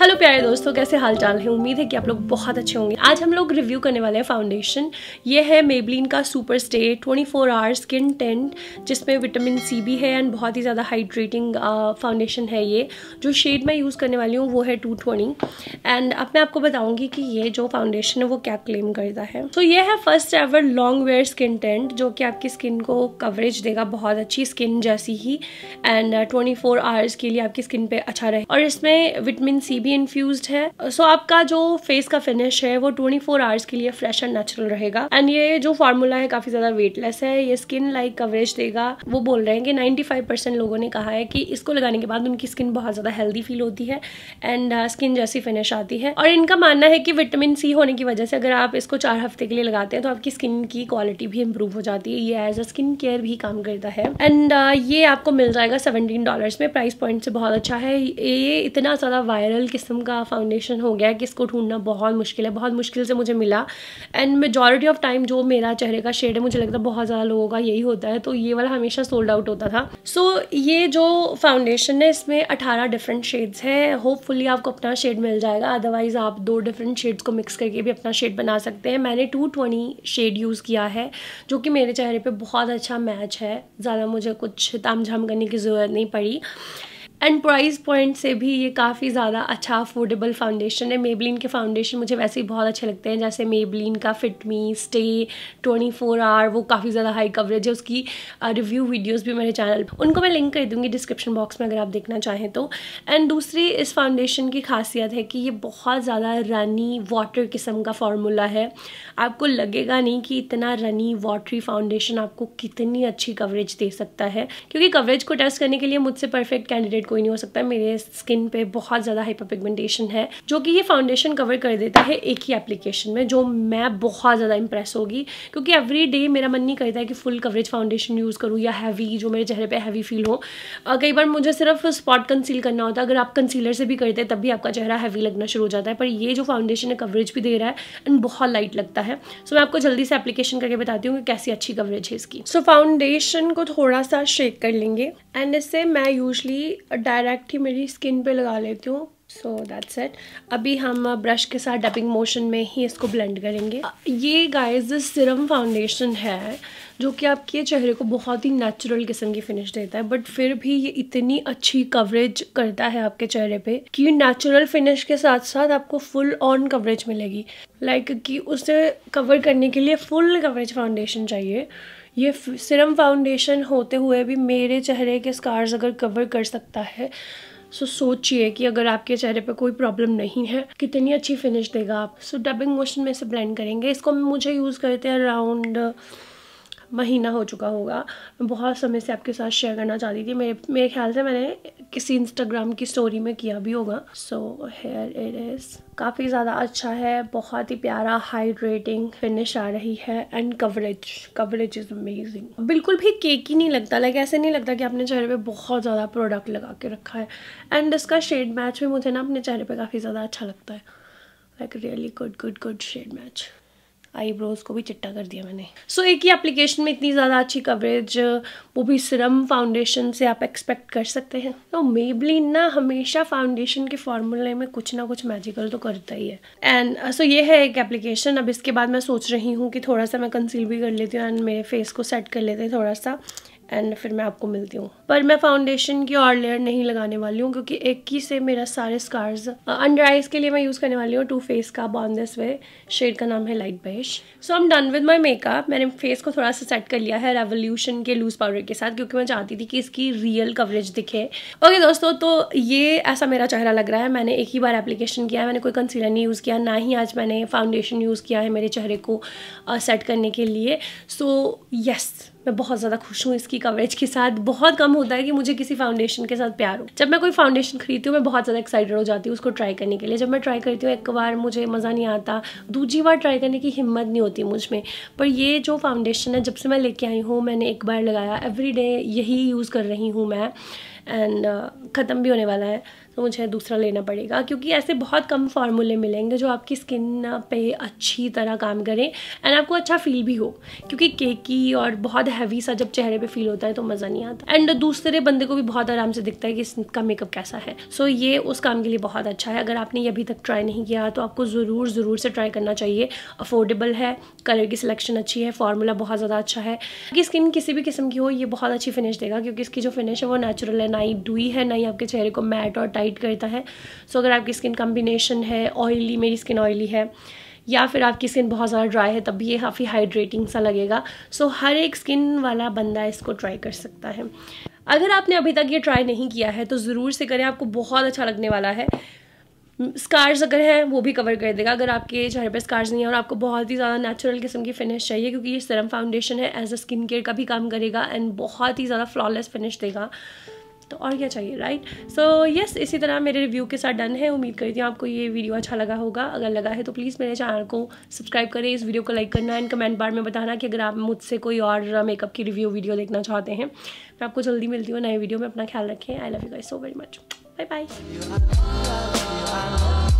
hello प्यारे दोस्तों कैसे हाल चाल है उम्मीद है कि आप लोग बहुत अच्छे होंगे आज हम लोग रिव्यू करने वाले हैं फाउंडेशन ये है मेबलिन का super stay 24 four hour skin tint जिसमें विटामिन सी भी है एंड बहुत ही ज़्यादा हाइड्रेटिंग फाउंडेशन है ये जो शेड मैं यूज़ करने वाली हूँ वो है 220 एंड अब मैं आपको बताऊँगी कि ये जो फाउंडेशन है वो क्या क्लेम करता है तो so, ये है first ever long wear skin tint जो कि आपकी स्किन को कवरेज देगा बहुत अच्छी स्किन जैसी ही एंड ट्वेंटी फोर आवर्स के लिए आपकी स्किन पर अच्छा रहे और इसमें विटामिन सी सी भी इन्फ्यूज है सो so, आपका जो फेस का फिनिश है वो ट्वेंटी फोर आवर्स के लिए फ्रेश एंड नेचुरल रहेगा एंड ये जो फार्मूला है काफी ज्यादा वेटलेस है ये स्किन लाइक कवरेज देगा वो बोल रहे हैं कि नाइन्टी फाइव परसेंट लोगों ने कहा है कि इसको लगाने के बाद उनकी स्किन बहुत ज्यादा हेल्दी फील होती है एंड स्किन uh, जैसी फिनिश आती है और इनका मानना है कि विटामिन सी होने की वजह से अगर आप इसको चार हफ्ते के लिए लगाते हैं तो आपकी स्किन की क्वालिटी भी इंप्रूव हो जाती है ये एज अ स्किन केयर भी काम करता है एंड uh, ये आपको मिल जाएगा सेवनटीन डॉलर में प्राइस पॉइंट से बहुत अच्छा है ये इतना ज्यादा वायरल मॉडल किस्म का फाउंडेशन हो गया कि इसको ढूंढना बहुत मुश्किल है बहुत मुश्किल से मुझे मिला एंड मेजॉरिटी ऑफ टाइम जो मेरा चेहरे का शेड है मुझे लगता है बहुत ज़्यादा लोगों का यही होता है तो ये वाला हमेशा सोल्ड आउट होता था सो so, ये जो फाउंडेशन है इसमें अठारह डिफरेंट शेड्स हैं होपफुली आपको अपना शेड मिल जाएगा अदरवाइज़ आप दो डिफरेंट शेड्स को मिक्स करके भी अपना शेड बना सकते हैं मैंने टू शेड यूज़ किया है जो कि मेरे चेहरे पर बहुत अच्छा मैच है ज़्यादा मुझे कुछ ताम झाम करने की ज़रूरत नहीं पड़ी एंड प्राइस पॉइंट से भी ये काफ़ी ज़्यादा अच्छा अफोर्डेबल फाउंडेशन है मेबलिन के फाउंडेशन मुझे वैसे ही बहुत अच्छे लगते हैं जैसे मेबलिन का Fit Me stay twenty four hour वो काफ़ी ज़्यादा हाई कवरेज है उसकी रिव्यू वीडियोज़ भी मेरे चैनल पर उनको मैं लिंक कर दूँगी डिस्क्रिप्शन बॉक्स में अगर आप देखना चाहें तो एंड दूसरी इस फाउंडेशन की खासियत है कि ये बहुत ज़्यादा रनी वाटर किस्म का फार्मूला है आपको लगेगा नहीं कि इतना रनी वाटरी फाउंडेशन आपको कितनी अच्छी कवरेज दे सकता है क्योंकि कवरेज को टेस्ट करने के लिए मुझसे परफेक्ट कैंडिडेट कोई नहीं हो सकता मेरे स्किन पे बहुत ज़्यादा हाइपर पिगमेंटेशन है जो कि ये फाउंडेशन कवर कर देता है एक ही एप्लीकेशन में जो मैं बहुत ज़्यादा इंप्रेस होगी क्योंकि एवरी डे मेरा मन नहीं करता है कि फुल कवरेज फाउंडेशन यूज़ करूँ या हैवी जो मेरे चेहरे पर हैवी फील हो कई बार मुझे सिर्फ स्पॉट कंसील करना होता है अगर आप कंसीलर से भी करते तब भी आपका चेहरा हैवी लगना शुरू हो जाता है पर ये जो फाउंडेशन है कवरेज भी दे रहा है एंड बहुत लाइट लगता है सो मैं आपको जल्दी से एप्लीकेशन करके बताती हूँ कि कैसी अच्छी कवरेज है इसकी सो फाउंडेशन को थोड़ा सा शेक कर लेंगे एंड इससे मैं यूजली डायरेक्ट ही मेरी स्किन पे लगा लेती हूँ सो दैट्स इट अभी हम ब्रश uh, के साथ डबिंग मोशन में ही इसको ब्लेंड करेंगे uh, ये गाइस सिरम फाउंडेशन है जो कि आपके चेहरे को बहुत ही नेचुरल किस्म की फिनिश देता है बट फिर भी ये इतनी अच्छी कवरेज करता है आपके चेहरे पे कि नेचुरल फिनिश के साथ साथ आपको फुल ऑन कवरेज मिलेगी लाइक like कि उसे कवर करने के लिए फुल कवरेज फाउंडेशन चाहिए ये सिरम फाउंडेशन होते हुए भी मेरे चेहरे के स्कार्स अगर कवर कर सकता है सो सोचिए कि अगर आपके चेहरे पर कोई प्रॉब्लम नहीं है कितनी अच्छी फिनिश देगा आप सो डबिंग मोशन में से ब्लेंड करेंगे इसको मुझे यूज़ करते हैं अराउंड महीना हो चुका होगा मैं बहुत समय से आपके साथ शेयर करना चाहती थी मेरे मेरे ख्याल से मैंने किसी इंस्टाग्राम की स्टोरी में किया भी होगा सो हेयर इट इज़ काफ़ी ज़्यादा अच्छा है बहुत ही प्यारा हाइड्रेटिंग फिनिश आ रही है and coverage coverage is amazing बिल्कुल भी केक ही नहीं लगता लाइक ऐसे नहीं लगता कि आपने चेहरे पे बहुत ज़्यादा प्रोडक्ट लगा के रखा है एंड इसका शेड मैच भी मुझे ना अपने चेहरे पे काफ़ी ज़्यादा अच्छा लगता है like really good good good shade match eyebrows को भी चिट्टा कर दिया मैंने सो so, एक ही एप्लीकेशन में इतनी ज़्यादा अच्छी कवरेज वो भी सिरम फाउंडेशन से आप एक्सपेक्ट कर सकते हैं तो मेबली ना हमेशा फाउंडेशन के फॉर्मूले में कुछ ना कुछ मैजिकल तो करता ही है एंड सो uh, so, ये है एक एप्लीकेशन अब इसके बाद मैं सोच रही हूँ कि थोड़ा सा मैं कंसील भी कर लेती हूँ एंड मेरे फेस को सेट कर लेते हैं थोड़ा सा एंड फिर मैं आपको मिलती हूँ पर मैं फाउंडेशन की और लेयर नहीं लगाने वाली हूँ क्योंकि एक ही से मेरा सारे स्कार्स अंडर आइज के लिए मैं यूज़ करने वाली हूँ टू फेस का बॉन दिस वे शेड का नाम है light beige so I am done with my makeup मैंने फेस को थोड़ा सा सेट कर लिया है रेवोल्यूशन के लूज़ पाउडर के साथ क्योंकि मैं चाहती थी कि इसकी रियल कवरेज दिखे ओके okay, दोस्तों तो ये ऐसा मेरा चेहरा लग रहा है मैंने एक ही बार एप्लीकेशन किया है मैंने कोई कंसीलर नहीं यूज़ किया ना ही आज मैंने फाउंडेशन यूज़ किया है मेरे चेहरे को सेट करने के लिए सो so, यस yes, मैं बहुत ज़्यादा खुश हूँ इसकी कवरेज के साथ बहुत कम होता है कि मुझे किसी फाउंडेशन के साथ प्यार हो जब मैं कोई फाउंडेशन खरीदती हूँ मैं बहुत ज़्यादा एक्साइटेड हो जाती हूँ उसको ट्राई करने के लिए जब मैं ट्राई करती हूँ एक बार मुझे मज़ा नहीं आता दूसरी बार ट्राई करने की हिम्मत नहीं होती मुझ में पर ये जो फाउंडेशन है जब से मैं लेके आई हूँ मैंने एक बार लगाया एवरी यही यूज़ कर रही हूँ मैं एंड uh, ख़त्म भी होने वाला है तो मुझे दूसरा लेना पड़ेगा क्योंकि ऐसे बहुत कम फार्मूले मिलेंगे जो आपकी स्किन uh, पे अच्छी तरह काम करें एंड आपको अच्छा फील भी हो क्योंकि केकी और बहुत हैवी सा जब चेहरे पे फील होता है तो मज़ा नहीं आता एंड दूसरे बंदे को भी बहुत आराम से दिखता है कि इसका मेकअप कैसा है सो so, ये उस काम के लिए बहुत अच्छा है अगर आपने ये अभी तक ट्राई नहीं किया तो आपको ज़रूर ज़रूर से ट्राई करना चाहिए अफोर्डेबल है कलर की सिलेक्शन अच्छी है फार्मूला बहुत ज़्यादा अच्छा है कि स्किन किसी भी किस्म की हो ये बहुत अच्छी फिनिश देगा क्योंकि इसकी जो फिनिश है वो नेचुरल है ना ही डुई है ना ही आपके चेहरे को मैट और टाइट करता है सो so, अगर आपकी स्किन कम्बिनेशन है ऑयली मेरी स्किन ऑयली है या फिर आपकी स्किन बहुत ज़्यादा ड्राई है तब भी ये काफ़ी हाइड्रेटिंग सा लगेगा सो so, हर एक स्किन वाला बंदा इसको ट्राई कर सकता है अगर आपने अभी तक ये ट्राई नहीं किया है तो ज़रूर से करें आपको बहुत अच्छा लगने वाला है स्कार्स अगर हैं वो भी कवर कर देगा अगर आपके चेहरे पर स्कार्स नहीं है और आपको बहुत ही ज़्यादा नेचुरल किस्म की फिनिश चाहिए क्योंकि ये सरम फाउंडेशन है एज अ स्किन केयर का भी काम करेगा एंड बहुत ही ज़्यादा फ्लॉलेस फिनिश देगा तो और क्या चाहिए राइट सो यस इसी तरह मेरे रिव्यू के साथ डन है उम्मीद करती हूँ आपको ये वीडियो अच्छा लगा होगा अगर लगा है तो प्लीज़ मेरे चैनल को सब्सक्राइब करें इस वीडियो को लाइक करना एंड कमेंट बार में बताना कि अगर आप मुझसे कोई और मेकअप uh, की रिव्यू वीडियो देखना चाहते हैं मैं आपको जल्दी मिलती हूँ नए वीडियो में अपना ख्याल रखें I love you guys so very much bye bye